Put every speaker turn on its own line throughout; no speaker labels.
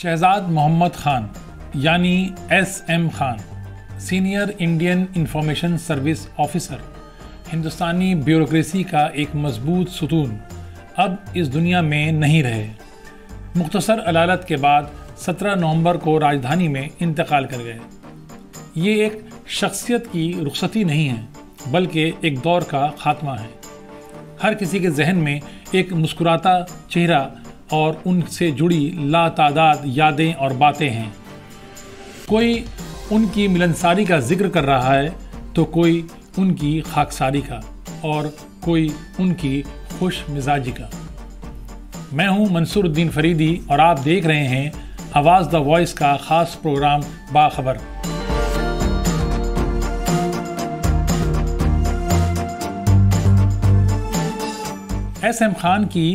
शहजाद मोहम्मद खान यानी S M Khan senior Indian Information Service officer हिंदुस्तानी bureaucracy का एक मजबूत सुतून अब इस दुनिया में नहीं रहे मुख्तसर अदालत के बाद 17 नवंबर को राजधानी में इंतकाल कर गए ये एक शख्सियत की रुखसती नहीं है बल्कि एक दौर का खात्मा है हर किसी के जहन में एक मुस्कुराता चेहरा और उनसे जुड़ी ला तादाद यादें और बातें हैं कोई उनकी मिलनसारी का जिक्र कर रहा है तो कोई उनकी खाकसारी का और कोई उनकी खुश मिजाजी का मैं हूं मंसूरुद्दीन फरीदी और आप देख रहे हैं आवाज़ द वॉइस का ख़ास program Bakhabar S M Khan की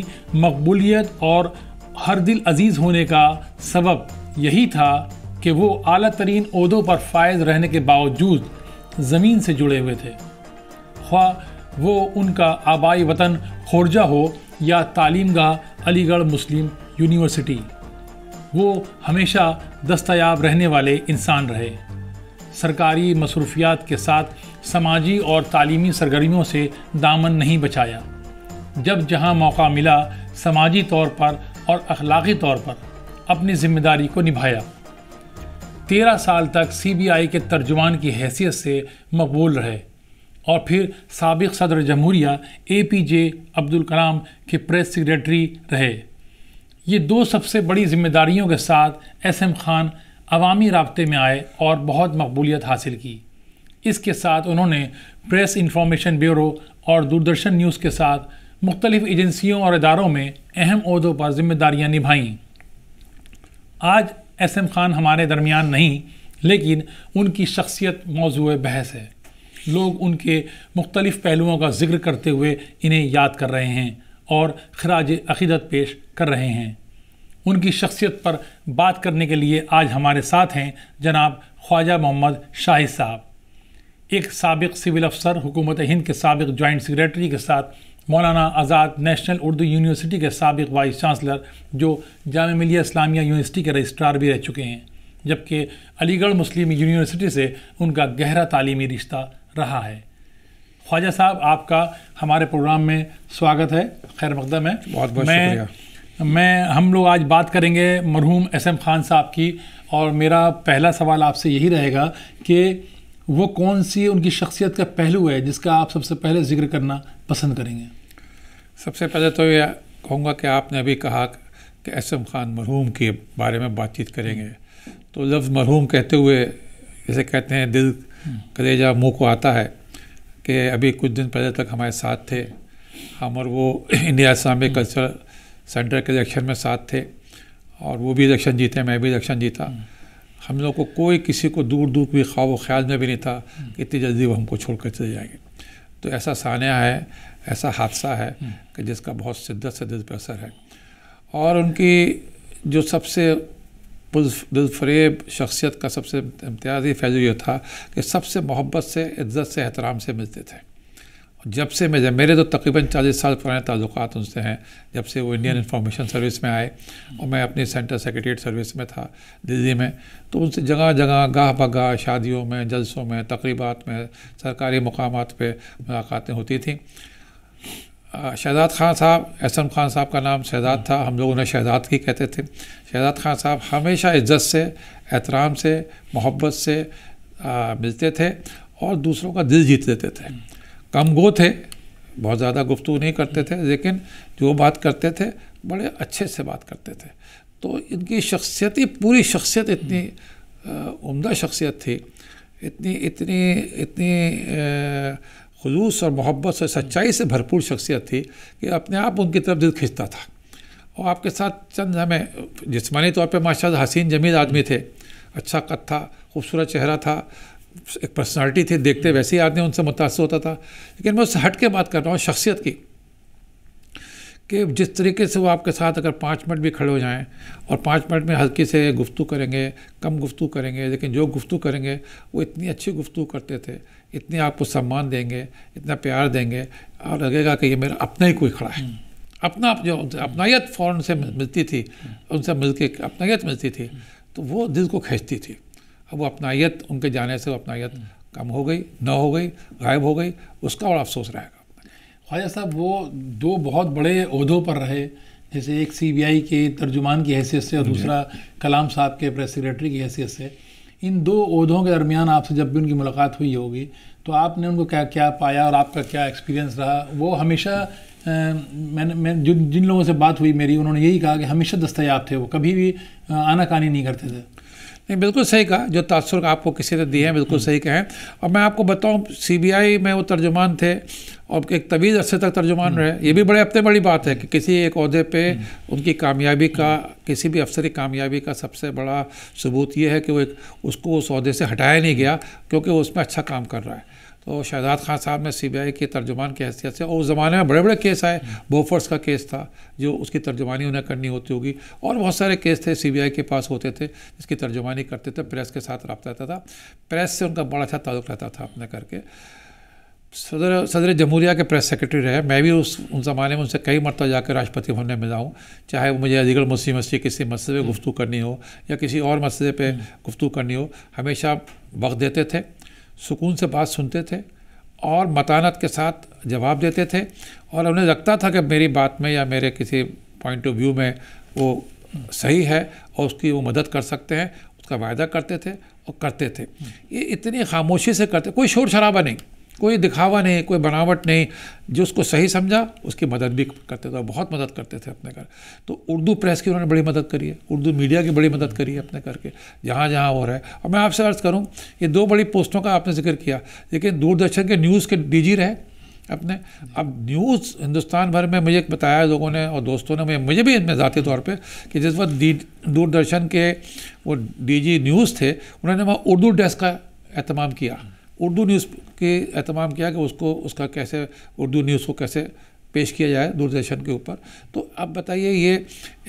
मकबूलियत और हर दिल अजीज़ होने का सबब यही था कि वो अली तरीन उहदों पर फायज रहने के बावजूद ज़मीन से जुड़े हुए थे ख्वा वो उनका आबाई वतन खोर्जा हो या तालीम गाह अलीगढ़ मुस्लिम यूनिवर्सिटी वो हमेशा दस्तयाब रहने वाले इंसान रहे सरकारी मसरूफियात के साथ समाजी और तालीमी सरगर्मियों से दामन नहीं बचाया जब जहाँ मौका मिला समाजी तौर पर और अखलाक़ी तौर पर अपनी जिम्मेदारी को निभाया तेरह साल तक सीबीआई के तर्जुमान की हैसियत से मकबूल रहे और फिर सबक सदर जमहूरिया ए पी जे अब्दुल कलाम के प्रेस सेक्रेटरी रहे ये दो सबसे बड़ी जिम्मेदारियों के साथ एस एम खान अवामी रबते में आए और बहुत मकबूलियत हासिल की इसके साथ उन्होंने प्रेस इंफॉर्मेशन ब्यूरो और दूरदर्शन न्यूज़ के साथ मुख्तलिफ एजेंसियों और इदारों में अहम अहदों पर जिम्मेदारियाँ निभाईं आज एस एम ख़ान हमारे दरमियान नहीं लेकिन उनकी शख्सियत मौजू बहस है लोग उनके मुख्तलिफ पहलुओं का जिक्र करते हुए इन्हें याद कर रहे हैं और खराज अकीदत पेश कर रहे हैं उनकी शख्सियत पर बात करने के लिए आज हमारे साथ हैं जनाब ख्वाजा मोहम्मद शाहिद साहब एक सबक सिविल अफसर हुकूमत हिंद के सबक जॉइंट सेक्रेटरी के साथ मौलाना आज़ाद नेशनल उर्दू यूनिवर्सिटी के सबक वाइस चांसलर जो जाम मिलिया इस्लामिया यूनिवर्सिटी के रजिस्ट्रार भी रह चुके हैं जबकि अलीगढ़ मुस्लिम यूनिवर्सिटी से उनका गहरा तालीमी रिश्ता रहा है ख्वाजा साहब आपका हमारे प्रोग्राम में स्वागत है खैर मकदम है बहुत बहुत मैं, शुक्रिया मैं हम लोग आज बात करेंगे मरहूम एस एम खान साहब की और मेरा पहला सवाल आपसे यही रहेगा कि वो कौन सी उनकी शख्सियत का पहलू है जिसका आप सबसे पहले जिक्र करना पसंद करेंगे सबसे पहले तो यह कहूँगा कि आपने अभी कहा कि एस एम ख़ान मरहूम के बारे में बातचीत करेंगे तो लफ्ज़ मरहूम कहते हुए जैसे कहते हैं दिल कलेजा मुँह को आता है कि अभी कुछ दिन पहले तक हमारे साथ थे हम और वो India Islamic hmm. Culture centre के इलेक्शन में साथ थे और वो भी इलेक्शन जीते मैं भी इलेक्शन जीता हम्म। हम लोग को कोई किसी को दूर दूर भी ख्वाब ख्याल में भी नहीं था कि इतनी जल्दी वो हमको छोड़ कर चले जाएंगे तो ऐसा सानिया है ऐसा हादसा है हम्म। कि जिसका बहुत शिद्दत से दिल पर असर है और उनकी जो सबसे दिलफरेब शख्सियत का सबसे इम्तियाज़ी फैज़ ये था कि सबसे मोहब्बत से इज्जत से एहतराम से मिलते थे जब से मैं जब मेरे तो तकरीबन चालीस साल पुराने ताल्लुकात उनसे हैं जब से वो इंडियन इंफॉर्मेशन सर्विस में आए और मैं अपनी सेंटर सेक्रेटरीट सर्विस में था दिल्ली में तो उनसे जगह जगह गाह गाह शादियों में जलसों में तकरीबात में सरकारी मकाम पर मुलाकातें होती थी शहजाद खान साहब एसम खान साहब का नाम शहजाद था हम लोग उन्हें शहजाद की कहते थे शहजाद खान साहब हमेशा इज्जत से एहतराम से मोहब्बत से आ, मिलते थे और दूसरों का दिल जीत लेते थे कम गो थे बहुत ज़्यादा गुफ्तु नहीं करते थे लेकिन जो बात करते थे बड़े अच्छे से बात करते थे तो इनकी शख्सियत पूरी शख्सियत इतनी उम्दा शख्सियत थी इतनी इतनी इतनी खलूस और मोहब्बत से सच्चाई से भरपूर शख्सियत थी कि अपने आप उनकी तरफ दिल खींचता था और आपके साथ चंद हमें जिसमानी तौर पर माशा हसीन जमील आदमी थे अच्छा कद था खूबसूरत चेहरा था एक पर्सनालिटी थी देखते वैसे ही आदमी उनसे मुतासर होता था लेकिन मैं उससे हट के बात कर रहा हूँ शख्सियत की कि जिस तरीके से वो आपके साथ अगर पाँच मिनट भी खड़े हो जाएं और पाँच मिनट में हल्की से गुफ्तु करेंगे कम गुफ्तु करेंगे लेकिन जो गुफ्तु करेंगे वो इतनी अच्छी गुफ्तु करते थे इतने आपको सम्मान देंगे इतना प्यार देंगे और लगेगा कि ये मेरा अपना ही कोई खड़ा है हम्म। अपना जो अपनायत फ़ौर से मिलती थी हम्म। उनसे मिल के अपनायत मिलती थी हम्म। तो वो दिल को खींचती थी अब वो अपनाइत उनके जाने से वो अपनाइत कम हो गई न हो गई गायब हो गई उसका बड़ा अफसोस रहेगा ख्वाजा साहब वो दो बहुत बड़े अहदों पर रहे जैसे एक सीबीआई के तर्जुमान की हैसियत से और दूसरा कलाम साहब के प्रेस सेक्रेटरी की हैसियत से इन दो अहदों के दरमियान आपसे जब भी उनकी मुलाकात हुई होगी तो आपने उनको क्या क्या पाया और आपका क्या एक्सपीरियंस रहा वो हमेशा मैंने मैं जिन जिन लोगों से बात हुई मेरी उन्होंने यही कहा कि हमेशा दस्तयाब थे वो कभी भी आनाकानी नहीं करते थे नहीं बिल्कुल सही कहा जो तासर आपको किसी ने दिए हैं बिल्कुल सही कहें और मैं आपको बताऊँ सीबीआई में वो तर्जुमान थे और एक तवील अरसे तक तर्जुमान रहे ये भी बड़े हफ्ते बड़ी बात है कि किसी एक अहदे पे उनकी कामयाबी का किसी भी अफसर की कामयाबी का सबसे बड़ा सबूत ये है कि वो एक उसको उस अहदे से हटाया नहीं गया क्योंकि वो उसमें अच्छा काम कर रहा है तो शहजाद खान साहब ने सीबीआई के तर्जुमान की हैसियत से और उस ज़माने में बड़े बड़े केस आए बोफर्स का केस था जो उसकी तर्जुमानी उन्हें करनी होती होगी और बहुत सारे केस थे सीबीआई के पास होते थे जिसकी तर्जुमानी करते थे प्रेस के साथ रबता रहता था प्रेस से उनका बड़ा अच्छा ताल्लुक रहता था अपने करके सदर सदर जमहूरिया के प्रेस सेक्रेटरी रहे मैं भी उस उन ज़माने में उनसे कई मरतब जाकर राष्ट्रपति भवन में मिला हूँ चाहे मुझे अलीगढ़ मुस्लिम मस्जिद किसी मसले पर गुफ्तु करनी हो या किसी और मसले पर हम्म। गुफ्तु करनी हो हमेशा वक्त देते थे सुकून से बात सुनते थे और मतानत के साथ जवाब देते थे और उन्हें लगता था कि मेरी बात में या मेरे किसी पॉइंट ऑफ व्यू में वो सही है और उसकी वो मदद कर सकते हैं उसका वायदा करते थे और करते थे ये इतनी खामोशी से करते कोई शोर शराबा नहीं कोई दिखावा नहीं कोई बनावट नहीं जो उसको सही समझा उसकी मदद भी करते थे बहुत मदद करते थे अपने घर तो उर्दू प्रेस की उन्होंने बड़ी मदद करी है उर्दू मीडिया की बड़ी मदद करी है अपने घर के जहाँ जहाँ हो रहा है और मैं आपसे अर्ज़ करूँ ये दो बड़ी पोस्टों का आपने जिक्र किया लेकिन दूरदर्शन के न्यूज़ के डी रहे अपने अब न्यूज़ हिंदुस्तान भर में मुझे बताया लोगों ने और दोस्तों ने मुझे मुझे भी इनमें ज़ाती तौर पे कि जिस वक्त दूरदर्शन के वो डीजी न्यूज़ थे उन्होंने वहाँ उर्दू डेस्क का अहतमाम किया उर्दू न्यूज़ के अहतमाम किया कि उसको उसका कैसे उर्दू न्यूज़ को कैसे पेश किया जाए दूरदर्शन के ऊपर तो अब बताइए ये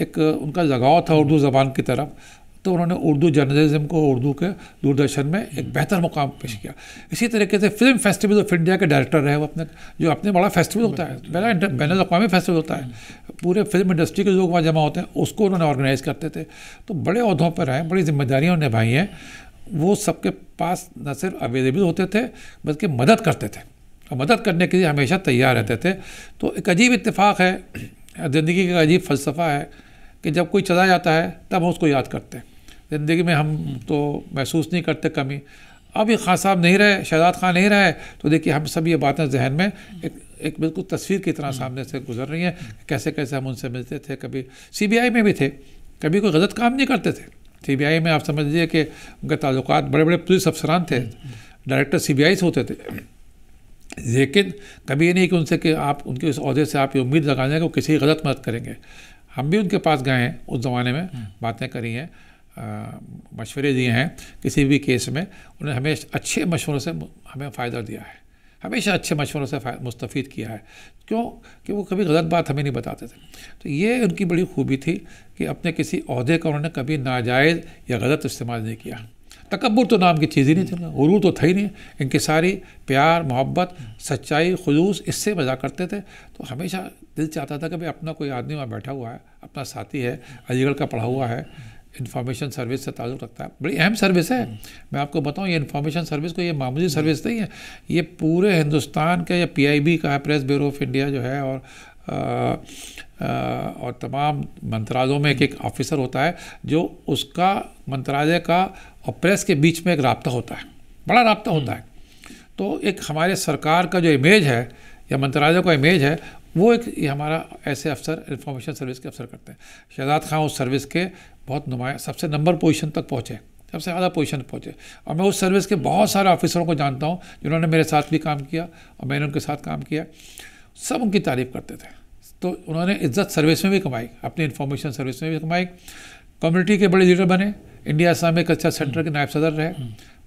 एक उनका लगाव था उर्दू ज़बान की तरफ तो उन्होंने उर्दू जर्नलिज्म को उर्दू के दूरदर्शन में एक बेहतर मुकाम पेश किया इसी तरीके से फिल्म फेस्टिवल ऑफ इंडिया के डायरेक्टर रहे वो अपने जो अपने बड़ा फेस्टिवल होता है बड़ा बैन अवी फेस्टिवल होता है पूरे फिल्म इंडस्ट्री के लोग वहाँ जमा होते हैं उसको उन्होंने ऑर्गेनाइज़ करते थे तो बड़े अहदों पर आए बड़ी जिम्मेदारियाँ निभाई हैं वो सबके पास न सिर्फ अवेलेबल होते थे बल्कि मदद करते थे और मदद करने के लिए हमेशा तैयार रहते थे तो एक अजीब इतफाक़ है ज़िंदगी का अजीब फ़लसफ़ा है कि जब कोई चला जाता है तब हम उसको याद करते हैं ज़िंदगी में हम तो महसूस नहीं करते कमी अब ये खान साहब नहीं रहे शहजाद खान नहीं रहे तो देखिए हम सब ये बातें जहन में एक एक बिल्कुल तस्वीर की तरह हम्म। सामने से गुजर रही हैं कैसे कैसे हम उनसे मिलते थे कभी सीबीआई में भी थे कभी कोई गलत काम नहीं करते थे सी बी आई में आप समझ लीजिए कि उनके ताल्लुक बड़े बड़े पुलिस अफसरान थे डायरेक्टर सी बी आई से होते थे लेकिन कभी ये नहीं कि उनसे कि आप उनके इस अहदे से आप ये उम्मीद लगा दें कि वो किसी गलत मदद करेंगे हम भी उनके पास गए हैं उस ज़माने में हम्म। बातें करी हैं मशवरे दिए हैं किसी भी केस में उन्हें हमें अच्छे मशवरों से हमें फ़ायदा दिया है हमेशा अच्छे मशवरों से मुस्तफ़ किया है क्यों कि वो कभी गलत बात हमें नहीं बताते थे तो ये उनकी बड़ी खूबी थी कि अपने किसी अहदे का उन्होंने कभी नाजायज़ या गलत इस्तेमाल नहीं किया तकबर तो नाम की चीज़ ही नहीं थी गुरू तो था ही नहीं इनकी सारी प्यार मोहब्बत सच्चाई खलूस इससे मजा करते थे तो हमेशा दिल चाहता था कि भाई अपना कोई आदमी वहाँ बैठा हुआ है अपना साथी है अलीगढ़ का पढ़ा हुआ है इन्फॉर्मेशन सर्विस से ताल्लुक़ रखता है बड़ी अहम सर्विस है हम्म। मैं आपको बताऊं ये इन्फॉर्मेशन सर्विस को ये मामूली सर्विस नहीं है ये पूरे हिंदुस्तान का या पीआईबी का है प्रेस ब्यूरो ऑफ इंडिया जो है और आ, आ, और तमाम मंत्रालयों में एक एक ऑफिसर होता है जो उसका मंत्रालय का और प्रेस के बीच में एक रबता होता है बड़ा रबता होता हम्म। है तो एक हमारे सरकार का जो इमेज है या मंत्रालय का इमेज है वो एक हमारा ऐसे अफसर इंफॉर्मेशन सर्विस के अफसर करते हैं शहजाद खां उस सर्विस के बहुत नुमाया सबसे नंबर पोजीशन तक पहुँचे सबसे ज़्यादा पोजीशन पहुँचे और मैं उस सर्विस के बहुत सारे ऑफिसरों को जानता हूँ जिन्होंने मेरे साथ भी काम किया और मैंने उनके साथ काम किया सब उनकी तारीफ करते थे तो उन्होंने इज्जत सर्विस में भी कमाई अपनी इन्फॉर्मेशन सर्विस में भी कमाई कम्युनिटी के बड़े लीडर बने इंडिया आसाम में एक अच्छा सेंटर के नायब सदर रहे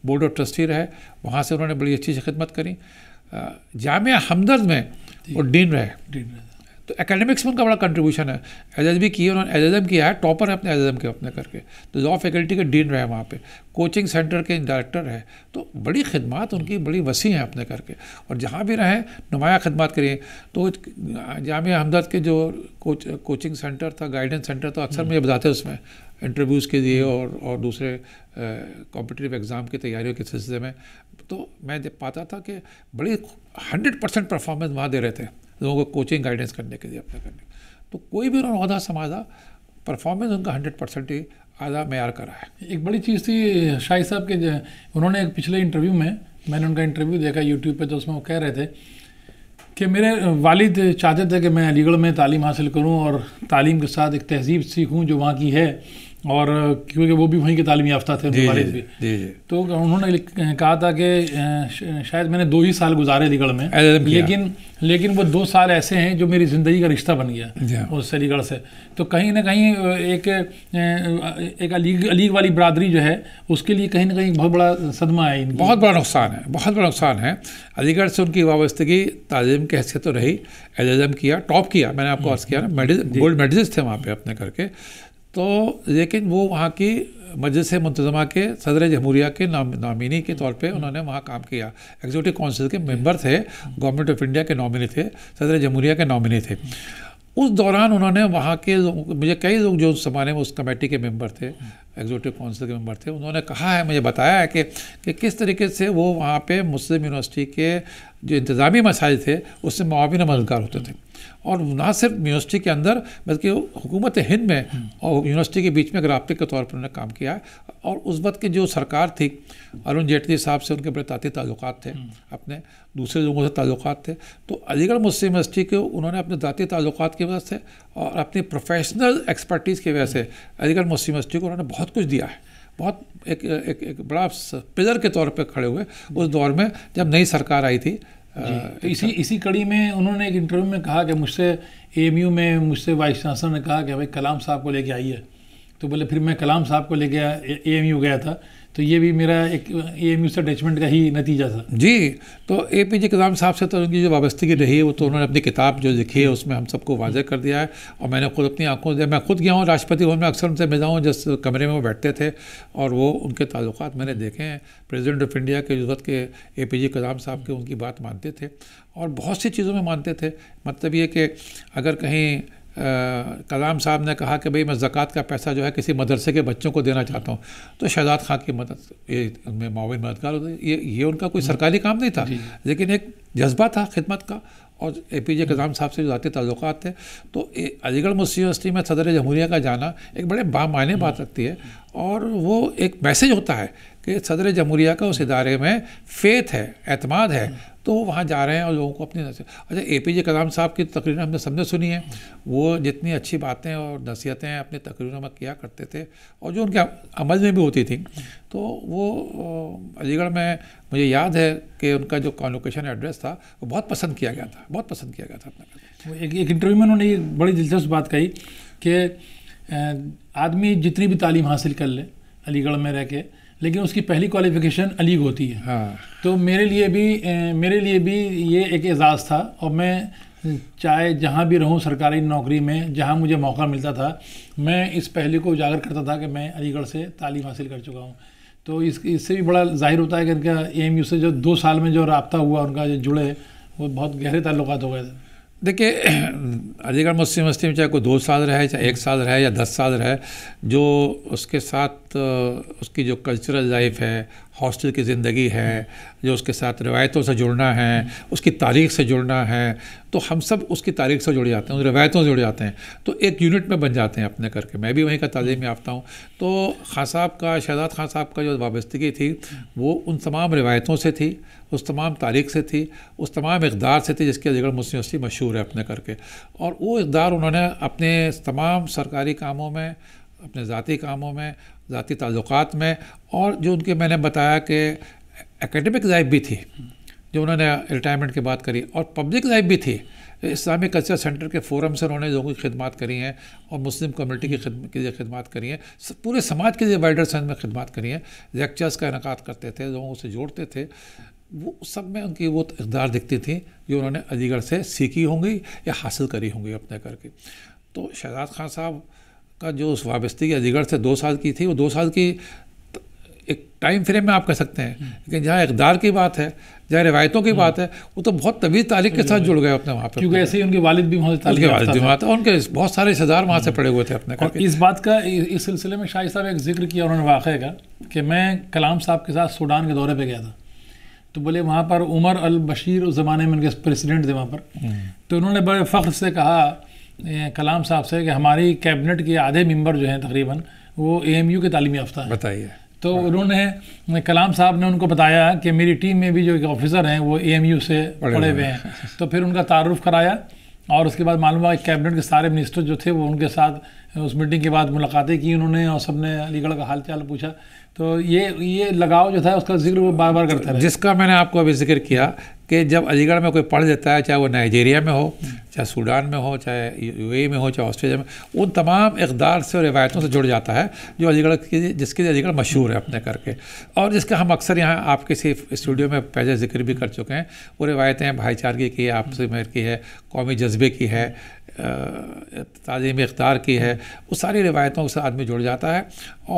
बोर्ड ऑफ ट्रस्टी रहे वहाँ से उन्होंने बड़ी अच्छी खिदमत करी जामिया हमदर्द में वो डीन रहे डीन रहे तो एकेडमिक्स में उनका बड़ा कंट्रीब्यूशन है एज एस बी किए उन्होंने एज एज़म एम किया है टॉपर है अपने एज एज़म एम के अपने करके तो लॉ फैकल्टी के डीन रहे वहाँ पे कोचिंग सेंटर के डायरेक्टर है तो बड़ी खदमात उनकी बड़ी वसी हैं अपने करके और जहाँ भी रहें नुमाया खदमात करिए तो जामिया हमदर्द के जो कोच कोचिंग सेंटर था गाइडेंस सेंटर था अक्सर हम्म। मुझे बताते उसमें इंटरव्यूज़ के लिए और और दूसरे कॉम्पिटिटिव एग्ज़ाम की तैयारियों के सिलसिले में तो मैं जब पाता था कि बड़ी हंड्रेड परसेंट परफॉर्मेंस वहाँ दे रहे थे लोगों को कोचिंग गाइडेंस करने के लिए अपने करने तो कोई भी उन्होंने अहदा समाजा परफॉर्मेंस उनका हंड्रेड परसेंट ही आधा मैार करा है एक बड़ी चीज़ थी शाहिद साहब के उन्होंने एक पिछले इंटरव्यू में मैंने उनका इंटरव्यू देखा यूट्यूब पर तो उसमें वो कह रहे थे कि मेरे वालिद चाहते थे कि मैं अलीगढ़ में तालीम हासिल करूं और तालीम के साथ एक तहजीब सीखूं जो वहाँ की है और क्योंकि वो भी वहीं के तालीम याफ्ता थे जी, जी, जी, जी, तो उन्होंने कहा था कि शायद मैंने दो ही साल गुजारे अलीगढ़ में लेकिन लेकिन वो दो साल ऐसे हैं जो मेरी ज़िंदगी का रिश्ता बन गया हाँ। उस अलीगढ़ से तो कहीं ना कहीं एक एक अलीग अलीग वाली बरदरी जो है उसके लिए कहीं ना कहीं बहुत बड़ा सदमा है इनकी बहुत बड़ा नुकसान है बहुत बड़ा नुकसान है अलीगढ़ से उनकी वाबस्तगी तालीम की हैसियत तो रही एजम किया टॉप किया मैंने आपको अर्ज़ किया ना मेडि गोल्ड मेडलिस्ट थे वहाँ पर अपने करके तो लेकिन वो वहाँ की मजलिस मुंतजमा के सदर जमहूरिया के नाम नामिनी के तौर पे उन्होंने वहाँ काम किया एग्जीक्यूटिव काउंसिल के मेंबर थे गवर्नमेंट ऑफ इंडिया के नॉमिनी थे सदर जमहूरिया के नॉमिनी थे उस दौरान उन्होंने वहाँ के मुझे कई लोग जो उस जमाने में उस कमेटी के मेंबर थे एग्जीक्यूटिव काउंसिल के मेंबर थे उन्होंने कहा है मुझे बताया है कि, कि किस तरीके से वो वहाँ पे मुस्लिम यूनिवर्सिटी के जो इंतज़ामी मसाइल थे उससे मुआविन मददगार होते थे और ना सिर्फ यूनिवर्सिटी के अंदर बल्कि हुकूमत हिंद में हम्म। और यूनिवर्सिटी के बीच में रबते के तौर पर उन्होंने काम किया और उस वक्त की जो सरकार थी अरुण जेटली साहब से उनके बड़े ताती ताल्लुक थे हम्म। अपने दूसरे लोगों से ताल्लुक थे तो अलीगढ़ मुस्लिम यूनिवर्सिटी के उन्होंने अपने ताती ताल्लुक की वजह से और अपनी प्रोफेशनल एक्सपर्टीज़ की वजह से अलीगढ़ मुस्लिम यूनिवर्सिटी को उन्होंने बहुत कुछ दिया है बहुत एक एक, एक बड़ा पिलर के तौर पर खड़े हुए उस दौर में जब नई सरकार आई थी हाँ, तो इसी इसी कड़ी में उन्होंने एक इंटरव्यू में कहा कि मुझसे एमयू में मुझसे वाइस चांसलर ने कहा कि भाई कलाम साहब को लेके आइए तो बोले फिर मैं कलाम साहब को लेके एमयू गया था तो ये भी मेरा एक ए एम यू से अटैचमेंट का ही नतीजा था जी तो ए पी जे कदम साहब से तो उनकी जो वाबस्तगी रही है वो तो उन्होंने अपनी किताब जो लिखी है उसमें हम सबको वाजह कर दिया है और मैंने खुद अपनी आंखों से मैं खुद गया हूँ राष्ट्रपति भवन में अक्सर उनसे मिला हूँ जिस कमरे में वो बैठते थे और वो उनके ताल्लुक मैंने देखे हैं प्रेजिडेंट ऑफ इंडिया के जरूरत के ए पी जे कदम साहब के उनकी बात मानते थे और बहुत सी चीज़ों में मानते थे मतलब ये कि अगर कहीं कलाम साहब ने कहा कि भाई मैं ज़क़़त का पैसा जो है किसी मदरसे के बच्चों को देना चाहता हूँ तो शहजाद खां की मदद ये उनमें माविन मददगार होते ये ये उनका कोई सरकारी काम नहीं था लेकिन एक जज्बा था खिदमत का और ए पी जे कलाम साहब से जो ज़ाती ताल्लुक थे तो अलीगढ़ मुस्लिम यूनिवर्सिटी में सदर जमहूरिया का जाना एक बड़े बामायने बात रखती है और वो एक मैसेज होता है कि सदर जमहूरिया का उस इदारे में फेथ है अतमाद है तो वो वहाँ जा रहे हैं और लोगों को अपनी नसीहत अच्छा ए पी जे कलाम साहब की तकरीर हमने सबने सुनी है वो जितनी अच्छी बातें और नसीहतें अपनी तकरीरों में किया करते थे और जो उनके अमल में भी होती थी तो वो अलीगढ़ में मुझे याद है कि उनका जो कॉन्वोकेशन एड्रेस था वो बहुत पसंद किया गया था बहुत पसंद किया गया था अपना एक, एक इंटरव्यू में उन्होंने बड़ी दिलचस्प बात कही कि आदमी जितनी भी तालीम हासिल कर ले अलीगढ़ में रह के लेकिन उसकी पहली क्वालिफिकेशन अलीग होती है हाँ। तो मेरे लिए भी मेरे लिए भी ये एक एजाज़ था और मैं चाहे जहाँ भी रहूँ सरकारी नौकरी में जहाँ मुझे मौका मिलता था मैं इस पहले को उजागर करता था कि मैं अलीगढ़ से तालीम हासिल कर चुका हूँ तो इस इससे भी बड़ा जाहिर होता है कि इनका एम से जो दो साल में जो रबता हुआ उनका जो जुड़े वो बहुत गहरे ताल्लुक हो गए थे देखिए अलीगढ़ मुस्लिम यूनिवर्सिटी में चाहे कोई दो साल रहे चाहे एक साल रहे या दस साल रहे जो उसके साथ उसकी जो कल्चरल लाइफ है हॉस्टल की ज़िंदगी है जो उसके साथ रवायतों से जुड़ना है उसकी तारीख से जुड़ना है तो हम सब उसकी तारीख से जुड़ जाते हैं उन रवायतों से जुड़ जाते हैं तो एक यूनिट में बन जाते हैं अपने करके मैं भी वहीं का तालीम याफ्ता हूँ तो खान साहब का शहजाद खान साहब का जो वाबस्तगी थी वो उन तमाम रवायतों से थी उस तमाम तारीख से थी उस तमाम इकदार से थी जिसकी अलीगढ़ मुस्लिम यूनिवर्सिटी मशहूर है अपने करके और वो इकदार उन्होंने अपने तमाम सरकारी कामों में अपने ज़ाती कामों में ज़ाती ताल्लुक़ात में और जो उनके मैंने बताया कि एकेडमिक लाइफ भी थी जो उन्होंने रिटायरमेंट की बात करी और पब्लिक लाइफ भी थी इस्लामिक कल्चर सेंटर के फोरम से उन्होंने लोगों की खिदमत करी हैं और मुस्लिम कम्युनिटी की खिदम के लिए खिदमत करी हैं पूरे समाज के लिए वाइडर सेंस में खिदमत करी हैं लेक्चर्स का इनका करते थे लोगों से जोड़ते थे वो सब में उनकी वो इकदार दिखती थी जो उन्होंने अलीगढ़ से सीखी होंगी या हासिल करी होंगी अपने करके तो शहजाद खान साहब का जो उस वाबस्ती अलीगढ़ से दो साल की थी वो दो साल की एक टाइम फ्रेम में आप कह सकते हैं हम्म। लेकिन जहाँ इकदार की बात है जहाँ रिवायतों की बात हम्म। है वो तो बहुत तवीज़ तारीख के साथ जुड़ गए अपने वहाँ पर क्योंकि ऐसे ही उनके वालिद भी वहाँ उनके वालिद भी वहाँ था उनके बहुत सारे रिश्तेदार वहाँ से हम्म। पड़े हुए थे अपने इस बात का इस सिलसिले में शाह साहब एक जिक्र किया उन्होंने वाक़ का कि मैं कलाम साहब के साथ सूडान के दौरे पर गया था तो बोले वहाँ पर उमर अल बशीर उस ज़माने में उनके प्रेसिडेंट थे वहाँ पर तो उन्होंने बड़े फ़ख्र से कहा कलाम साहब से कि हमारी कैबिनेट के आधे मेंबर जो हैं तकरीबन वो एएमयू एम यू के तालीम याफ्ता हैं बताइए तो हाँ। उन्होंने कलाम साहब ने उनको बताया कि मेरी टीम में भी जो एक ऑफिसर हैं वो एम यू से पढ़े हुए हैं तो फिर उनका तारुफ कराया और उसके बाद मालूम हुआ कैबिनेट के सारे मिनिस्टर जो थे वो उनके साथ उस मीटिंग के बाद मुलाकातें की उन्होंने और सब ने अलीगढ़ का हाल चाल पूछा तो ये ये लगाव जो था उसका जिक्र वो बार बार करता है जिसका मैंने आपको अभी जिक्र किया कि जब अलीगढ़ में कोई पढ़ लेता है चाहे वो नाइजीरिया में हो हम्म। चाहे सूडान में हो चाहे यू में हो चाहे ऑस्ट्रेलिया में उन तमाम इकदार से और रिवायतों से जुड़ जाता है जो अलीगढ़ की जिसके लिए अलीगढ़ मशहूर है अपने करके और जिसका हम अक्सर यहाँ आपके किसी स्टूडियो में पहले जिक्र भी कर चुके हैं वो रिवायतें भाईचारगी की है आपसी मेहर की है कौमी जज्बे की है तालीम इकदार की है वो सारी रिवायतों से आदमी जुड़ जाता है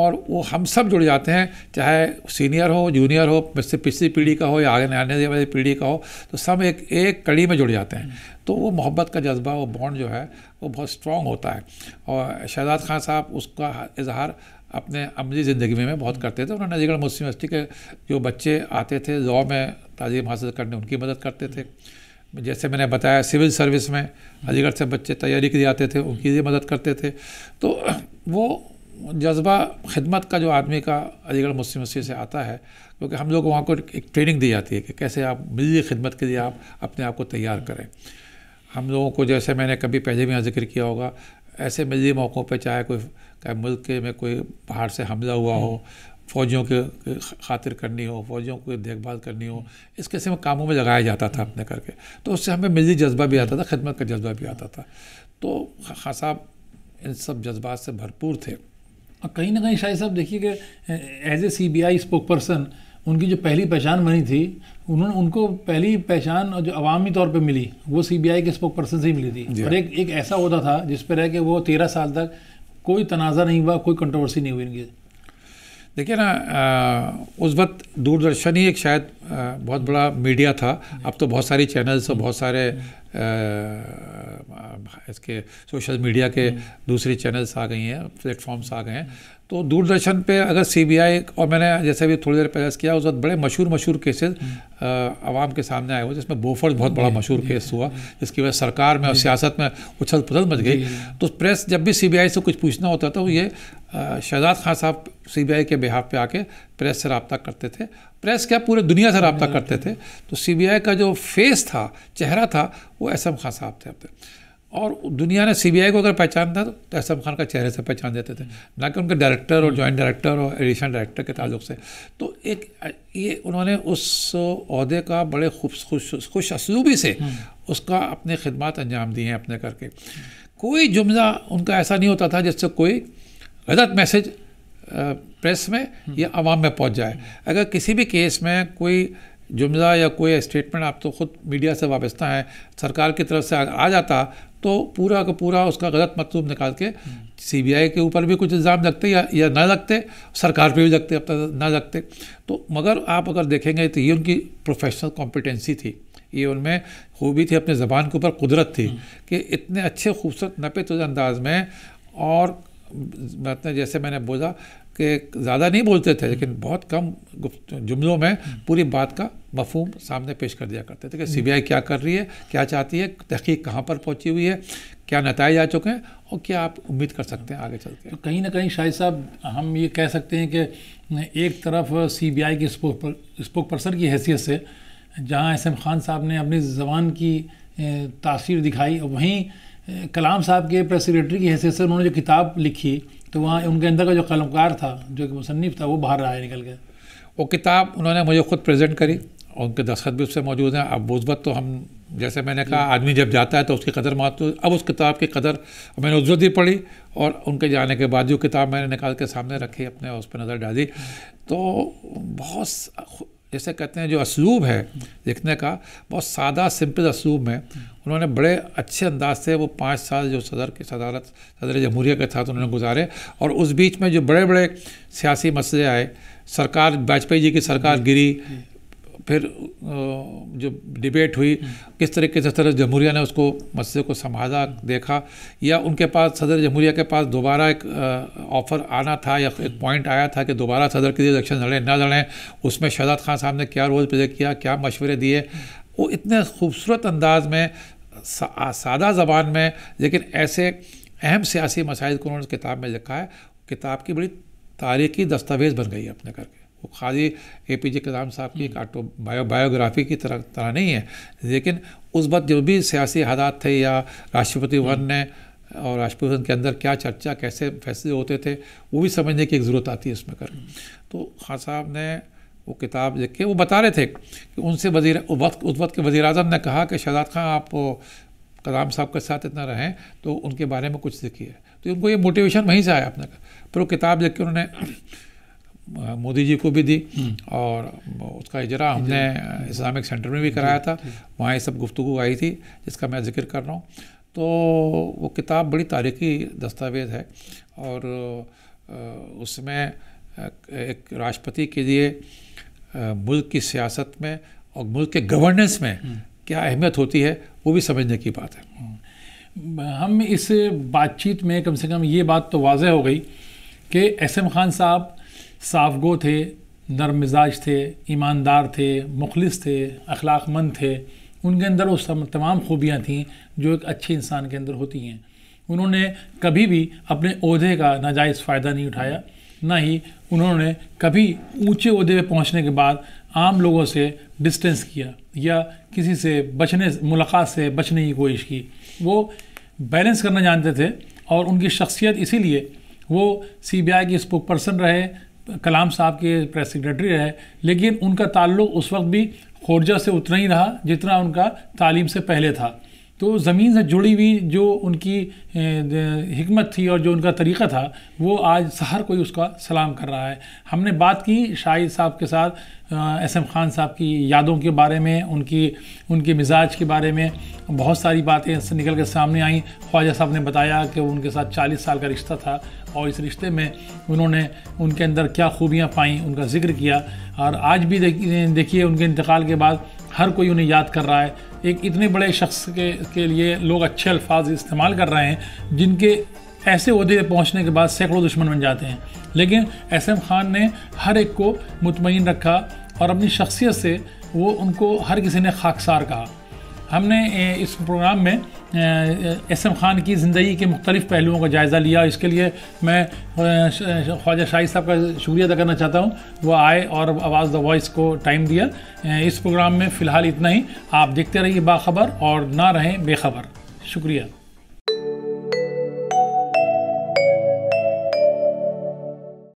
और वो हम सब जुड़ जाते हैं चाहे सीनियर हो जूनियर हो पिछली पीढ़ी का हो या आगे आने वाली पीढ़ी का हो तो सब एक एक कड़ी में जुड़ जाते हैं तो वो मोहब्बत का जज्बा वो बॉन्ड जो है वो बहुत स्ट्रॉन्ग होता है और शहजाद खान साहब उसका इजहार अपने अमली ज़िंदगी में बहुत करते थे उन्होंने अलीगढ़ मुस्लिम यूनिवर्सिटी के जो बच्चे आते थे जॉ में तालीम हासिल करने उनकी मदद करते थे जैसे मैंने बताया सिविल सर्विस में अलीगढ़ से बच्चे तैयारी के लिए आते थे उनकी भी मदद करते थे तो वो जज्बा खिदमत का जो आदमी का अलीगढ़ मुस्लिम मस्जिद से आता है क्योंकि हम लोग वहाँ को एक ट्रेनिंग दी जाती है कि कैसे आप मिली खिदमत के लिए आप अपने आप को तैयार करें हम लोगों को जैसे मैंने कभी पहले भी यहाँ जिक्र किया होगा ऐसे मिली मौक़ों पर चाहे कोई क्या मुल्क के में कोई बाहर से हमला हुआ हो फौजियों के खातिर करनी हो फौजियों की देखभाल करनी हो इस किस्म के कामों में लगाया जाता था अपने करके तो उससे हमें मिली जज्बा भी आता था खिदमत का जज्बा भी आता था तो खान साहब इन सब जज्बात से भरपूर थे कहीं ना कहीं शायद साहब देखिए कि as a C B I spokesperson उनकी जो पहली पहचान बनी थी उन्होंने उनको पहली पहचान जो अवामी तौर पे मिली वो सीबीआई के स्पोक पर्सन से ही मिली थी और एक एक ऐसा होता था जिस पर रह के वो तेरह साल तक कोई तनाज़ा नहीं हुआ कोई कंट्रोवर्सी नहीं हुई इनकी देखिए ना उस वक्त दूरदर्शन ही एक शायद बहुत बड़ा मीडिया था अब तो बहुत सारी चैनल्स और बहुत सारे इसके सोशल मीडिया के हम्म। दूसरी चैनल्स आ गई हैं प्लेटफॉर्म्स आ गए हैं तो दूरदर्शन पे अगर सीबीआई और मैंने जैसे भी थोड़ी देर पहले किया उस वक्त बड़े मशहूर मशहूर केसेस हम्म। आवाम के सामने आए हुए जिसमें बोफर्स बहुत बड़ा मशहूर केस हुआ जिसकी वजह सरकार में और सियासत में उछल पुछल मच गई तो प्रेस जब भी सीबीआई से कुछ पूछना होता था तो ये शहजाद खान साहब सीबीआई के बिहाफ पे आके प्रेस से रबता करते थे प्रेस क्या पूरे दुनिया से रबता करते थे तो सी का जो फेस था चेहरा था वो एस एम खान साहब थे अब और दुनिया ने सीबीआई को अगर पहचानता तो असम खान का चेहरे से पहचान देते थे ना कि उनके डायरेक्टर और जॉइंट डायरेक्टर और एडिशनल डायरेक्टर के ताल्लुक से तो एक ये उन्होंने उस अहदे का बड़े खुश खुश खुश असलूबी से हम्म। उसका अपने खिदमत अंजाम दिए हैं अपने करके कोई जुमला उनका ऐसा नहीं होता था जिससे कोई गलत मैसेज प्रेस में हम्म। या आवाम में पहुँच जाए अगर किसी भी केस में कोई जुमला या कोई स्टेटमेंट आप तो ख़ुद मीडिया से वाबस्ता हैं सरकार की तरफ से आ जाता तो पूरा का पूरा उसका गलत मतलूब निकाल के सीबीआई के ऊपर भी कुछ इल्ज़ाम लगते या या ना लगते सरकार पे भी लगते अब तक ना लगते तो मगर आप अगर देखेंगे तो ये उनकी प्रोफेशनल कॉम्पिटेंसी थी ये उनमें खूबी थी अपने ज़बान के ऊपर कुदरत थी हम्म। कि इतने अच्छे खूबसूरत नपे अंदाज में और मतलब जैसे मैंने बोला कि ज़्यादा नहीं बोलते थे लेकिन बहुत कम जुमलों में पूरी बात का मफहम सामने पेश कर दिया करते थे कि सीबीआई क्या कर रही है क्या चाहती है तहकीक कहाँ पर पहुँची हुई है क्या नतज आ चुके हैं और क्या आप उम्मीद कर सकते हैं आगे चल के तो कहीं ना कहीं शाहिद साहब हम ये कह सकते हैं कि एक तरफ सी बी आई की स्पोक पर्सन की हैसियत से जहाँ एस एम खान साहब ने अपनी जबान की तासीर दिखाई वहीं कलाम साहब के प्रेस सेक्रेटरी की हैसियत से उन्होंने जो किताब लिखी तो वहाँ उनके अंदर का जो कलमकार था जो कि मुसनफ़ था वो बाहर आया निकल गया वो किताब उन्होंने मुझे खुद प्रेजेंट करी और उनके दस्खत भी उससे मौजूद हैं अब मुस्बत तो हम जैसे मैंने कहा आदमी जब जाता है तो उसकी कदर मत अब उस किताब की कदर मैंने उज्जत ही पढ़ी और उनके जाने के बाद जो किताब मैंने निकाल के सामने रखी अपने उस पर नज़र डाली तो बहुत जैसे कहते हैं जो असलूब है लिखने का बहुत सादा सिंपल असलूब में उन्होंने बड़े अच्छे अंदाज से वो पाँच साल जो सदर की सदारत सदर जमहूरिया के साथ उन्होंने गुजारे और उस बीच में जो बड़े बड़े सियासी मसले आए सरकार वाजपेयी जी की सरकार गिरी फिर जो डिबेट हुई किस तरीके से सदर जमहूरिया ने उसको मसले को समाधा देखा या उनके पास सदर जमहूरिया के पास दोबारा एक ऑफ़र आना था या एक पॉइंट आया था कि दोबारा सदर के लिए इलेक्शन लड़ें ना लड़ें उसमें शहजाद खान साहब ने क्या रोल प्ले किया क्या मशवरे दिए वो इतने खूबसूरत अंदाज में सादा ज़बान में लेकिन ऐसे अहम सियासी मसाइल को उन्होंने किताब में लिखा है किताब की बड़ी तारीखी दस्तावेज़ बन गई है अपने करके वो खाली ए पी जे कलाम साहब की एक आटो हम्म। बायो बायोग्राफी की तरह तरह नहीं है लेकिन उस वक्त जो भी सियासी हालात थे या राष्ट्रपति भवन हम्म। ने और राष्ट्रपति भवन के अंदर क्या चर्चा कैसे फैसले होते थे वो भी समझने की एक ज़रूरत आती है उसमें कर हम्म। तो खान साहब ने वो किताब लिख के वो बता रहे थे कि उनसे वजीर वक्त उस वक्त के वज़ी अजम ने कहा कि शहजाद खां आप कलाम साहब के साथ इतना रहें तो उनके बारे में कुछ लिखिए तो उनको ये मोटिवेशन वहीं से आया अपने का पर वो किताब लिख के उन्होंने मोदी जी को भी दी हम्म। और उसका इजरा हमने इस्लामिक सेंटर में भी कराया था वहाँ ये सब गुफ्तु आई थी जिसका मैं जिक्र कर रहा हूँ तो वो किताब बड़ी तारीखी दस्तावेज़ है और उसमें एक राष्ट्रपति के लिए मुल्क की सियासत में और मुल्क के गवर्नेंस में हम्म। क्या अहमियत होती है वो भी समझने की बात है हम्म। हम इस बातचीत में कम से कम ये बात तो वाजह हो गई कि एस एम खान साहब साफगो थे नरम मिजाज थे ईमानदार थे मुखलिस थे अखलाकमंद थे उनके अंदर वो तमाम खूबियाँ थीं जो एक अच्छे इंसान के अंदर होती हैं उन्होंने कभी भी अपने अहदे का नाजायज़ फ़ायदा नहीं उठाया ना ही उन्होंने कभी ऊँचे अहदे पर पहुँचने के बाद आम लोगों से डिस्टेंस किया या किसी से बचने मुलाकात से बचने की कोशिश की वो बैलेंस करना जानते थे और उनकी शख्सियत इसीलिए वो सी बी आई की स्पोक पर्सन रहे कलाम साहब के प्रेस सेक्रेटरी रहे लेकिन उनका ताल्लुक उस वक्त भी खोर्जा से उतना ही रहा जितना उनका तालीम से पहले था तो ज़मीन से जुड़ी हुई जो उनकी हमत थी और जो उनका तरीक़ा था वो आज हर कोई उसका सलाम कर रहा है हमने बात की शाहिद साहब के साथ एस एम ख़ान साहब की यादों के बारे में उनकी उनके मिजाज के बारे में बहुत सारी बातें निकल कर सामने आई ख्वाजा साहब ने बताया कि उनके साथ चालीस साल का रिश्ता था और इस रिश्ते में उन्होंने उनके अंदर क्या खूबियाँ पाईं उनका जिक्र किया और आज भी देखिए उनके इंतकाल के बाद हर कोई उन्हें याद कर रहा है एक इतने बड़े शख्स के के लिए लोग अच्छे अल्फाज इस्तेमाल कर रहे हैं जिनके ऐसे अहदे पर पहुँचने के बाद सैकड़ों दुश्मन बन जाते हैं लेकिन एस एम ख़ान ने हर एक को मुतमिन रखा और अपनी शख्सियत से वो उनको हर किसी ने खाकसार कहा हमने इस प्रोग्राम में एस एम ख़ान की ज़िंदगी के मुख्तलिफ़ पहलुओं का जायज़ा लिया इसके लिए मैं ख्वाजा शाही साहब का शुक्रिया अदा करना चाहता हूँ वो आए और आवाज़ द वॉइस को टाइम दिया इस प्रोग्राम में फ़िलहाल इतना ही आप देखते रहिए बाखबर और ना रहें बेखबर शुक्रिया